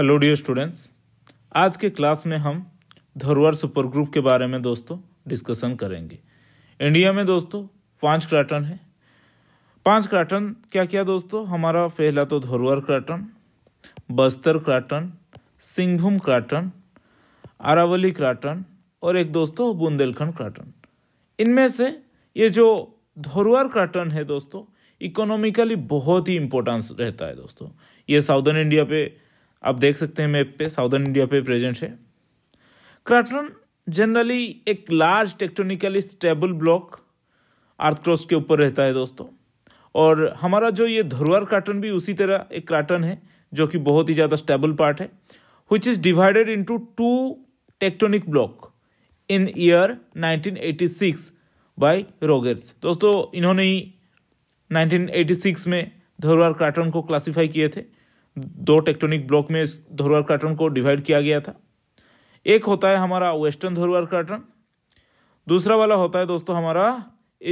Hello dear students आज के class में हम धरोहर सुपर ग्रुप के बारे में दोस्तों डिस्कशन करेंगे इंडिया में दोस्तों पांच क्राटन है पांच क्राटन क्या क्या दोस्तों हमारा पहला तो धरोहर क्राटन बस्तर क्राटन सिंहभूम क्राटन अरावली क्राटन और एक दोस्तों बुंदेलखंड क्राटन इनमें से ये जो धरोहर क्राटन है दोस्तों इकोनॉमिकली बहुत ही इम्पोर्टेंस रहता है दोस्तों ये साउदर्न इंडिया पे आप देख सकते हैं मैप पे साउदर्न इंडिया पे प्रेजेंट है क्राटन जनरली एक large tectonically stable block crust के ऊपर रहता है दोस्तों और हमारा जो ये धरवार क्राटन भी उसी तरह एक क्राटन है जो कि बहुत ही ज़्यादा स्टेबल पार्ट है which is divided into two tectonic block in year 1986 by Rogers दोस्तों इन्होंने ही 1986 में धरोहर क्राटन को क्लासिफाई किए थे दो टेक्टोनिक ब्लॉक में इस धरोहर कार्टन को डिवाइड किया गया था एक होता है हमारा वेस्टर्न धरोहर कार्टन दूसरा वाला होता है दोस्तों हमारा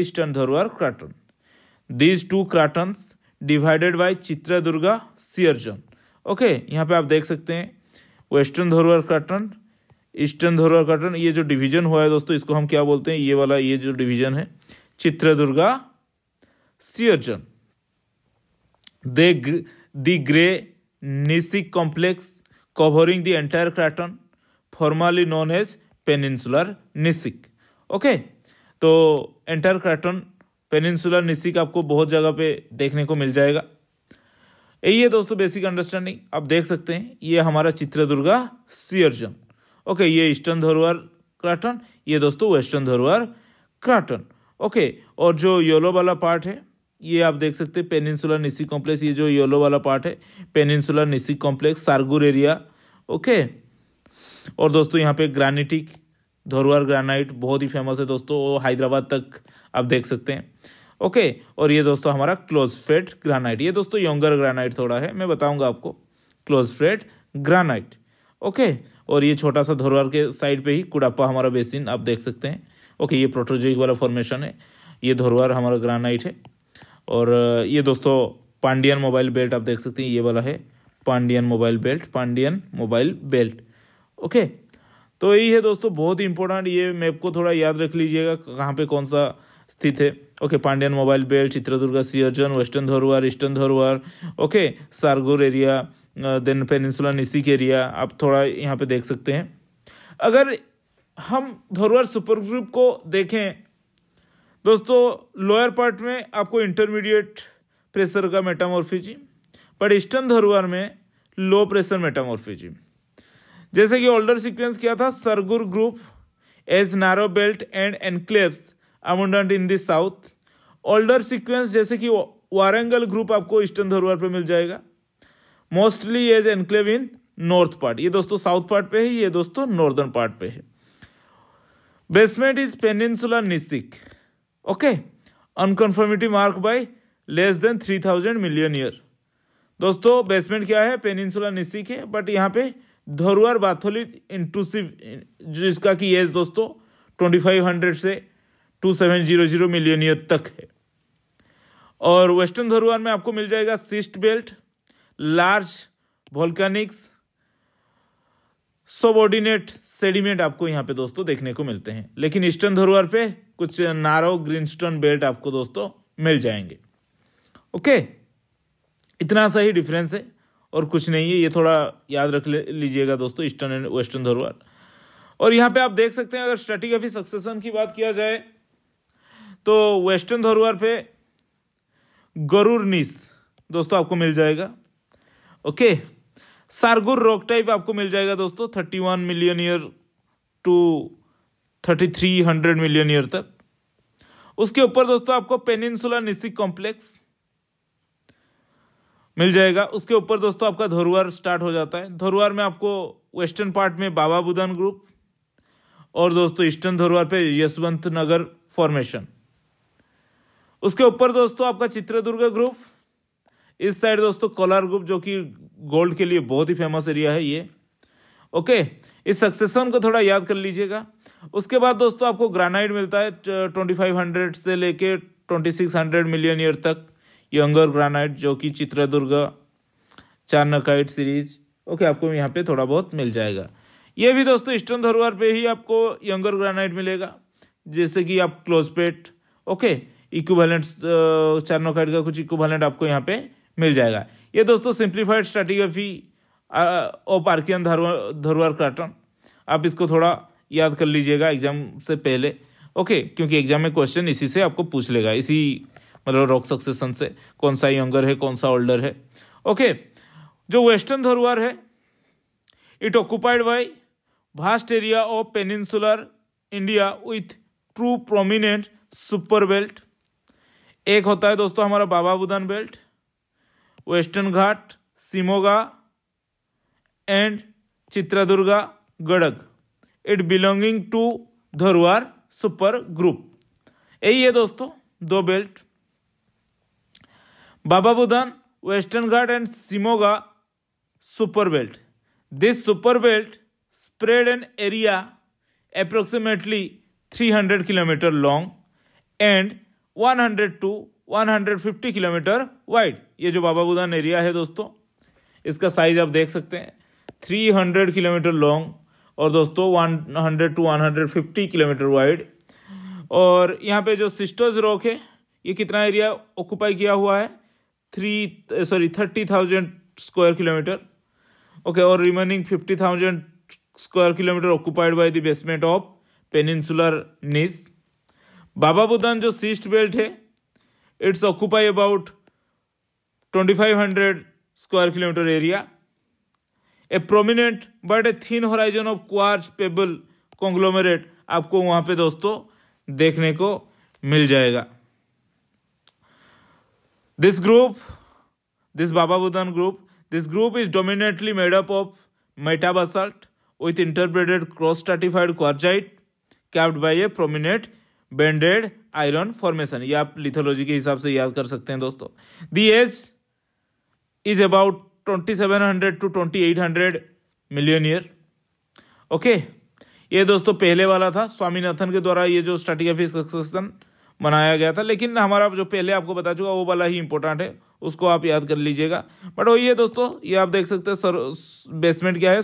eastern Dharwar craton these two cratons divided by Chitradurga shear zone okay यहाँ पे आप देख सकते हैं वेस्टर्न धरोहर कार्टन ईस्टर्न धरोहर कार्टन ये जो डिवीजन हुआ है दोस्तों इसको हम क्या बोलते हैं ये वाला ये जो डिवीजन है Chitradurga shear zone they the grey Nisic complex covering the entire craton, formerly known as peninsular gneissic okay तो एंटायर craton पेनिनसुलर निसिक आपको बहुत जगह पे देखने को मिल जाएगा यही है दोस्तों बेसिक अंडरस्टैंडिंग आप देख सकते हैं ये हमारा चित्रदुर्गा सियर्जन ओके ये ईस्टर्न धरोहर क्राटन ये दोस्तों वेस्टर्न धरोहर क्राटन ओके और जो येलो वाला पार्ट है ये आप देख सकते हैं पेनिनसुलर निसी कॉम्प्लेक्स ये जो येलो वाला पार्ट है peninsular gneissic complex Sargur area okay और दोस्तों यहाँ पे ग्रानिटिक धोरवार ग्रानाइट बहुत ही फेमस है दोस्तों वो हैदराबाद तक आप देख सकते हैं ओके और ये दोस्तों हमारा क्लोज फ्रेड ग्रानाइट ये दोस्तों यंगर ग्रानाइट थोड़ा है मैं बताऊंगा आपको क्लोज फ्रेड ग्रानाइट ओके और ये छोटा सा धोरवार के साइड पर ही कुड़ापा हमारा बेसिन आप देख सकते हैं ओके ये प्रोटोजिक वाला फॉर्मेशन है ये धोरवार हमारा ग्रानाइट है और ये दोस्तों पांडियन मोबाइल बेल्ट आप देख सकते हैं ये वाला है Pandyan mobile belt Pandyan mobile belt okay तो यही है दोस्तों बहुत ही इंपॉर्टेंट ये मैप को थोड़ा याद रख लीजिएगा कहाँ पे कौन सा स्थित है okay Pandyan mobile belt Chitradurga Siachen western Dharwar eastern Dharwar okay Sargur area then peninsular gneissic area आप थोड़ा यहाँ पे देख सकते हैं अगर हम धरोहर सुपर ग्रुप को देखें दोस्तों लोअर पार्ट में आपको इंटरमीडिएट प्रेशर का मेटामॉर्फिजी बट ईस्टर्न धरोहर में लो प्रेशर मेटामॉर्फिजी जैसे कि ओल्डर सीक्वेंस क्या था Sargur group age narrow belt and enclaves abundant in the south older sequence जैसे कि वारंगल ग्रुप आपको ईस्टर्न धरोहर पर मिल जाएगा mostly age enclave in north part ये दोस्तों साउथ पार्ट पे है ये दोस्तों नॉर्दर्न पार्ट पे है basement is peninsular gneissic okay unconformity mark by less than three thousand million year दोस्तों बेसमेंट क्या है पेनिनसुला निस्सिक है बट यहाँ पे धरुआर बाथोलिथ इंटूसिव जिसका की एज दोस्तों ट्वेंटी फाइव हंड्रेड से to seven zero zero million year तक है और वेस्टर्न धरुआर में आपको मिल जाएगा schist belt large volcanics subordinate sediment आपको यहाँ पे दोस्तों देखने को मिलते हैं लेकिन ईस्टर्न धरोहर पे कुछ नारो ग्रीनस्टोन बेल्ट आपको दोस्तों मिल जाएंगे ओके इतना सा ही डिफरेंस है और कुछ नहीं है ये थोड़ा याद रख लीजिएगा दोस्तों ईस्टर्न एंड वेस्टर्न धरोहर और यहाँ पे आप देख सकते हैं अगर स्ट्रेटिग्राफी सक्सेसन की बात किया जाए तो वेस्टर्न धरोहर पे गरुर नीस दोस्तों आपको मिल जाएगा ओके सारगुर रॉक टाइप आपको मिल जाएगा दोस्तों thirty one million year to thirty three hundred million year तक उसके ऊपर दोस्तों आपको पेनिनसुला निसिक कॉम्प्लेक्स मिल जाएगा उसके ऊपर दोस्तों आपका धरुआर स्टार्ट हो जाता है धरुआर में आपको वेस्टर्न पार्ट में बाबा बुदान ग्रुप और दोस्तों ईस्टर्न धरुआर पे यशवंत नगर फॉर्मेशन उसके ऊपर दोस्तों आपका चित्रदुर्ग ग्रुप इस साइड दोस्तों कोलार ग्रुप जो कि गोल्ड के लिए बहुत ही फेमस एरिया है ये ओके इस सक्सेसन को थोड़ा याद कर लीजिएगा उसके बाद दोस्तों आपको ग्रानाइट मिलता है ट्वेंटी फाइव हंड्रेड से लेके twenty six hundred million year तक यंगर ग्रानाइट जो कि चित्रदुर्ग चार्नकाइट सीरीज ओके आपको यहाँ पे थोड़ा बहुत मिल जाएगा ये भी दोस्तों ईस्टर्न धरोहर पे ही आपको यंगर ग्रानाइट मिलेगा जैसे कि आप क्लोजपेट ओके इक्विवेलेंट चार्नोकाइट का कुछ इक्वलेंट आपको यहाँ पे मिल जाएगा ये दोस्तों simplified stratigraphy of Archean Dharwar craton आप इसको थोड़ा याद कर लीजिएगा एग्जाम से पहले ओके क्योंकि एग्जाम में क्वेश्चन इसी से आपको पूछ लेगा इसी मतलब रॉक सक्सेशन से कौन सा यंगर है कौन सा ओल्डर है ओके जो वेस्टर्न धरोहर है it occupied by vast area of peninsular India with true prominent super belt एक होता है दोस्तों हमारा Baba Budan belt western Ghat Shimoga and Chitradurga Gadag it belonging to Dharwar super group यही है दोस्तों दो belt Baba Budan western Ghat and Shimoga super belt this super belt three hundred kilometer long 300 one hundred to 100 hundred 150 kilometer wide ये जो बाबा बुदान एरिया है दोस्तों इसका साइज आप देख सकते हैं 300 किलोमीटर लॉन्ग और दोस्तों 100 टू फिफ्टी किलोमीटर वाइड और यहाँ पे जो सिस्टर्स रॉक है ये कितना एरिया ऑक्यूपाई किया हुआ है three sorry thirty thousand square kilometer okay और remaining fifty thousand square kilometer occupied by the basement of peninsular gneiss Baba Budan जो सीस्ट बेल्ट है it's occupy about twenty five hundred square kilometer area a prominent but a thin horizon of quartz pebble conglomerate आपको वहां पे दोस्तों देखने को मिल जाएगा this group this Baba Budan group this group is dominantly made up of मेटाबासल्ट with interpreted cross stratified stratified capped by a prominent banded iron formation ये आप लिथोलॉजी के हिसाब से याद कर सकते हैं दोस्तों the age is about 2700 to 2800 million year okay ये दोस्तों पहले वाला था स्वामीनाथन के द्वारा ये जो स्टडी ऑफ सक्सेशन बनाया गया था लेकिन हमारा जो पहले आपको बता चुका वो वाला ही इंपॉर्टेंट है उसको आप याद कर लीजिएगा बट वही है दोस्तों ये आप देख सकते हैं सर बेसमेंट क्या है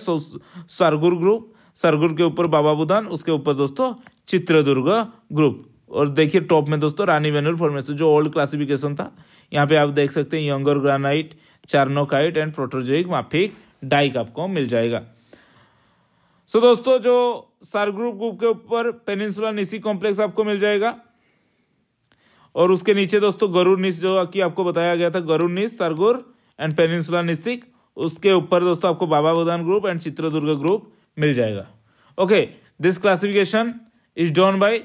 सरगुर ग्रुप सरगुर के ऊपर बाबा बुदान उसके ऊपर दोस्तों चित्रदुर्ग ग्रुप और देखिए टॉप में दोस्तों रानी वेनुर फॉर्मेशन जो ओल्ड क्लासिफिकेशन था यहाँ पे आप देख सकते हैं younger granite charnockite and Proterozoic mafic dyke आपको मिल जाएगा सो so, दोस्तों जो सार ग्रुप ग्रुप के ऊपर पेनिनसुला निसी कॉम्प्लेक्स आपको मिल जाएगा और उसके नीचे दोस्तों गरुड़ निस जो कि आपको बताया गया था गरुड़ निस सरगुर एंड पेनिनसुला निसिक उसके ऊपर दोस्तों आपको Baba Budan group and Chitradurga group मिल जाएगा okay this classification is done by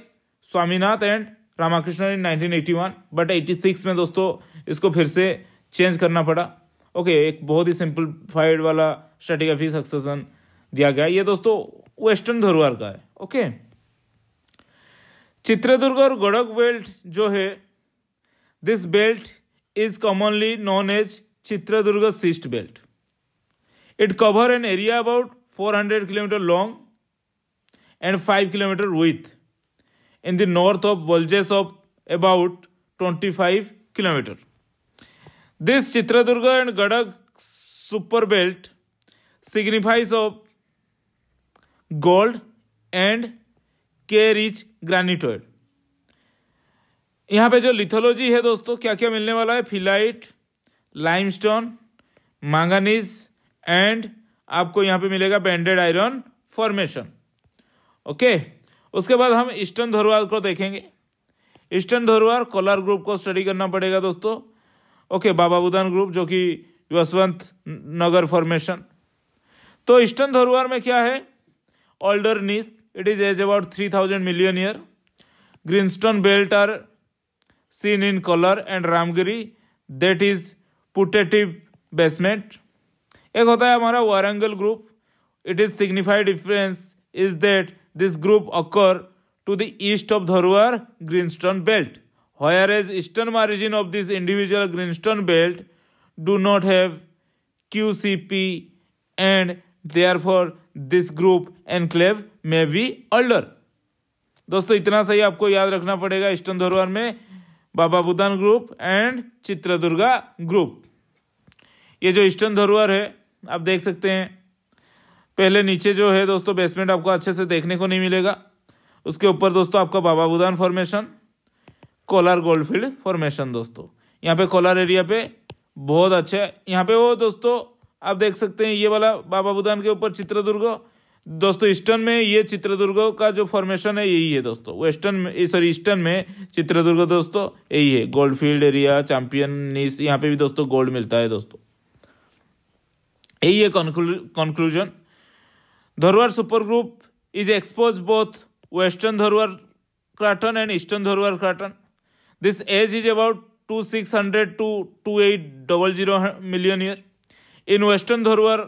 Swaminath and Ramakrishnan in 1981 but 86 में दोस्तों इसको फिर से चेंज करना पड़ा ओके एक बहुत ही सिंपलफाइड वाला स्ट्रेटिग्राफी सक्सेसन दिया गया ये दोस्तों वेस्टर्न धरोहर का है ओके चित्रदुर्ग और गोड़क बेल्ट जो है this belt is commonly known as Chitradurga schist belt it cover an area about 400 kilometer long and 5 kilometer with in the north of Volges of about 25 km. This Chitradurga and Gadag super belt signifies of gold and के rich granitoid यहाँ पे जो lithology है दोस्तों क्या क्या मिलने वाला है फिलाइट लाइमस्टोन मैंगनीज एंड आपको यहाँ पे मिलेगा banded iron formation okay okay? उसके बाद हम ईस्टर्न धरोहर को देखेंगे ईस्टर्न धरोहर कोलार ग्रुप को स्टडी करना पड़ेगा दोस्तों ओके बाबा बुदान ग्रुप जो कि यशवंत नगर फॉर्मेशन तो ईस्टर्न धरोहर में क्या है older gneiss it is age about three thousand million year greenstone belt are seen in Kolar and Ramagiri that is putative basement एक होता है हमारा Warangal group it is signified difference is that This group occur to the east of Dharwar greenstone belt, whereas eastern margin of this individual greenstone belt do not have QCP and therefore this group enclave may be older. दोस्तों इतना सही आपको याद रखना पड़ेगा eastern Dharwar में Baba Budan group and Chitradurga group ये जो ईस्टर्न धरोहर है आप देख सकते हैं पहले नीचे जो है दोस्तों बेसमेंट आपको अच्छे से देखने को नहीं मिलेगा उसके ऊपर दोस्तों आपका Baba Budan formation Kolar goldfield formation दोस्तों यहाँ पे कोलार एरिया पे बहुत अच्छा है यहाँ पे वो दोस्तों आप देख सकते हैं ये वाला बाबा बुदान के ऊपर चित्रदुर्ग दोस्तों ईस्टर्न में ये चित्रदुर्ग का जो फॉर्मेशन है यही है दोस्तों वेस्टर्न में सॉरी ईस्टर्न में चित्रदुर्ग दोस्तों यही है गोल्ड फील्ड एरिया चैंपियन यहाँ पे भी दोस्तों गोल्ड मिलता है दोस्तों यही है conclusion Dharwar super group is expose both western Dharwar craton and eastern Dharwar craton this age is about two six hundred to two eight double zero million year in western Dharwar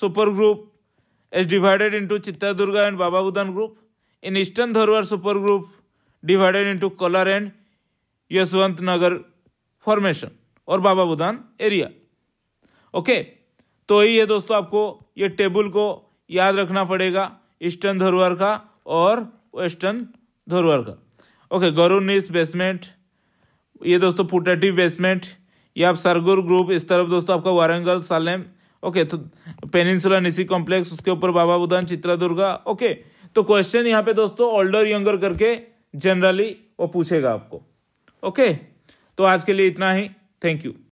super group is divided into Chitradurga and Baba Budan group in eastern Dharwar super group divided into Kolar and Yeshwantnagar formation और Baba Budan area okay तो यही है दोस्तों आपको ये table को याद रखना पड़ेगा ईस्टर्न धरोहर का और वेस्टर्न धरोहर का ओके गरुनिस बेसमेंट ये दोस्तों पुटेटिव बेसमेंट ये आप सरगुर ग्रुप इस तरफ दोस्तों आपका वारंगल सालेम ओके तो पेनिनसुला निसी कॉम्प्लेक्स उसके ऊपर बाबा चित्रा चित्रादुर्गा ओके तो क्वेश्चन यहाँ पे दोस्तों ओल्डर यंगर करके जनरली वो पूछेगा आपको ओके तो आज के लिए इतना ही थैंक यू